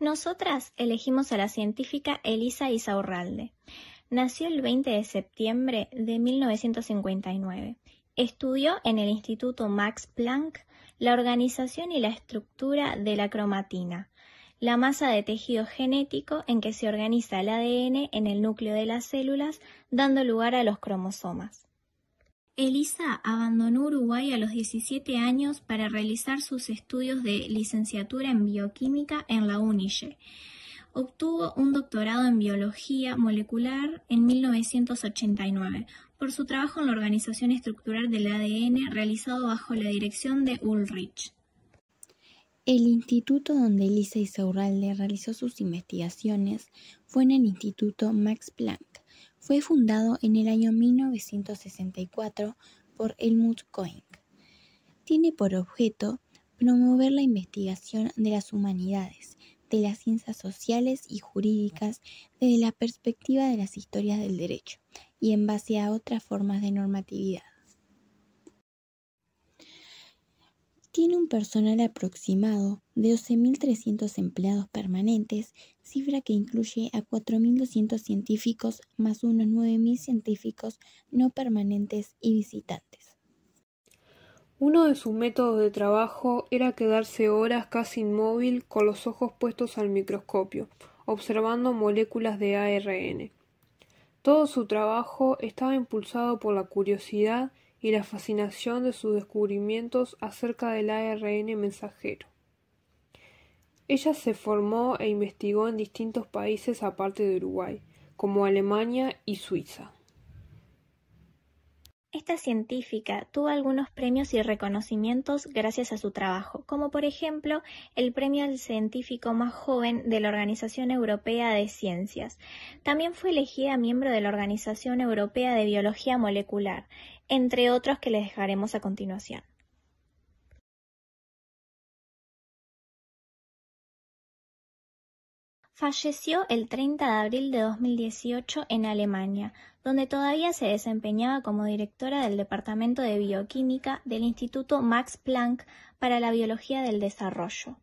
Nosotras elegimos a la científica Elisa Isaurralde. Nació el 20 de septiembre de 1959. Estudió en el Instituto Max Planck la organización y la estructura de la cromatina, la masa de tejido genético en que se organiza el ADN en el núcleo de las células, dando lugar a los cromosomas. Elisa abandonó Uruguay a los 17 años para realizar sus estudios de licenciatura en bioquímica en la UNIGE. Obtuvo un doctorado en biología molecular en 1989 por su trabajo en la organización estructural del ADN realizado bajo la dirección de Ulrich. El instituto donde Elisa Isaurralde realizó sus investigaciones fue en el Instituto Max Planck fue fundado en el año 1964 por Helmut Koenig. Tiene por objeto promover la investigación de las humanidades, de las ciencias sociales y jurídicas desde la perspectiva de las historias del derecho y en base a otras formas de normatividad. Tiene un personal aproximado de 12.300 empleados permanentes, cifra que incluye a 4.200 científicos más unos 9.000 científicos no permanentes y visitantes. Uno de sus métodos de trabajo era quedarse horas casi inmóvil con los ojos puestos al microscopio, observando moléculas de ARN. Todo su trabajo estaba impulsado por la curiosidad y la fascinación de sus descubrimientos acerca del ARN mensajero. Ella se formó e investigó en distintos países aparte de Uruguay, como Alemania y Suiza. Esta científica tuvo algunos premios y reconocimientos gracias a su trabajo, como por ejemplo el premio al científico más joven de la Organización Europea de Ciencias. También fue elegida miembro de la Organización Europea de Biología Molecular, entre otros que les dejaremos a continuación. Falleció el 30 de abril de 2018 en Alemania, donde todavía se desempeñaba como directora del Departamento de Bioquímica del Instituto Max Planck para la Biología del Desarrollo.